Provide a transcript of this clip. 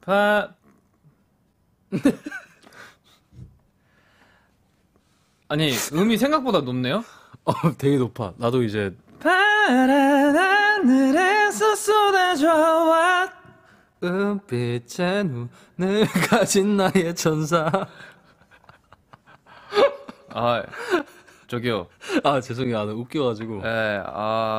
파 아니 음이 생각보다 높네요. 어, 되게 높아. 나도 이제 파란 하늘에서 쏟아져와 은빛의 눈을 가진 나의 천사. 아 저기요. 아 죄송해요. 아, 웃겨가지고. 예, 아